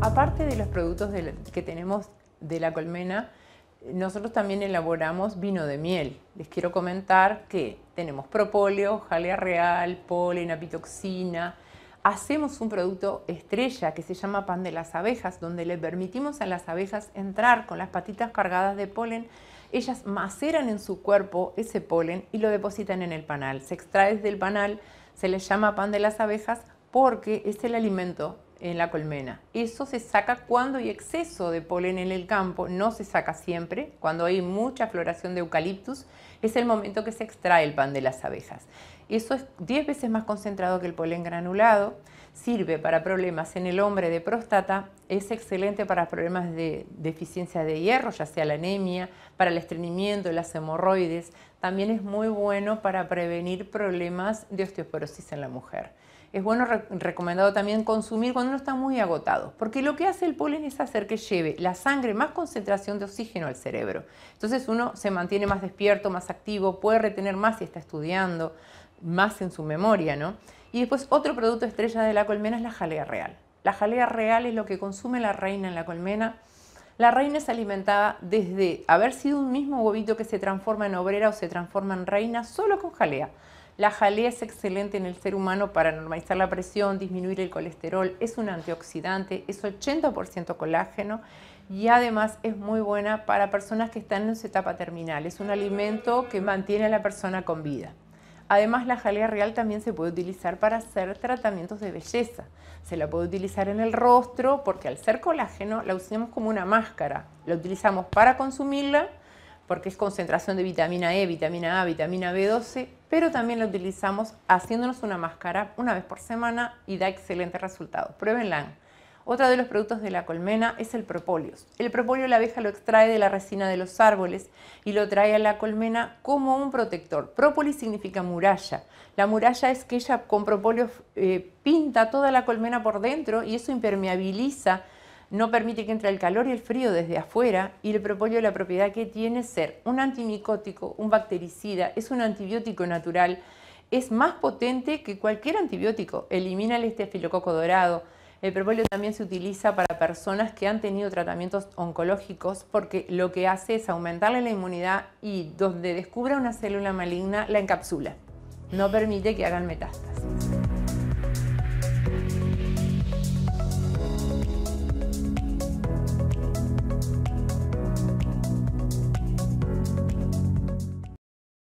Aparte de los productos que tenemos de la colmena, nosotros también elaboramos vino de miel. Les quiero comentar que tenemos propóleo, jalea real, polen, apitoxina. Hacemos un producto estrella que se llama pan de las abejas, donde le permitimos a las abejas entrar con las patitas cargadas de polen. Ellas maceran en su cuerpo ese polen y lo depositan en el panal. Se extrae desde el panal, se le llama pan de las abejas porque es el alimento en la colmena. Eso se saca cuando hay exceso de polen en el campo, no se saca siempre. Cuando hay mucha floración de eucaliptus, es el momento que se extrae el pan de las abejas. Eso es 10 veces más concentrado que el polen granulado sirve para problemas en el hombre de próstata, es excelente para problemas de deficiencia de hierro, ya sea la anemia, para el estreñimiento, las hemorroides. También es muy bueno para prevenir problemas de osteoporosis en la mujer. Es bueno recomendado también consumir cuando uno está muy agotado, porque lo que hace el polen es hacer que lleve la sangre más concentración de oxígeno al cerebro. Entonces uno se mantiene más despierto, más activo, puede retener más si está estudiando más en su memoria, ¿no? Y después otro producto estrella de la colmena es la jalea real. La jalea real es lo que consume la reina en la colmena. La reina es alimentada desde haber sido un mismo huevito que se transforma en obrera o se transforma en reina solo con jalea. La jalea es excelente en el ser humano para normalizar la presión, disminuir el colesterol, es un antioxidante, es 80% colágeno y además es muy buena para personas que están en su etapa terminal. Es un alimento que mantiene a la persona con vida. Además, la jalea real también se puede utilizar para hacer tratamientos de belleza. Se la puede utilizar en el rostro porque al ser colágeno la usamos como una máscara. La utilizamos para consumirla porque es concentración de vitamina E, vitamina A, vitamina B12, pero también la utilizamos haciéndonos una máscara una vez por semana y da excelentes resultados. Pruébenla. Otro de los productos de la colmena es el propóleo. El propóleo la abeja lo extrae de la resina de los árboles y lo trae a la colmena como un protector. Própolis significa muralla. La muralla es que ella con propóleo eh, pinta toda la colmena por dentro y eso impermeabiliza no permite que entre el calor y el frío desde afuera y el propóleo la propiedad que tiene es ser un antimicótico, un bactericida, es un antibiótico natural, es más potente que cualquier antibiótico, elimina el estafilococo dorado, el propóleo también se utiliza para personas que han tenido tratamientos oncológicos porque lo que hace es aumentarle la inmunidad y donde descubra una célula maligna la encapsula. No permite que hagan metástasis.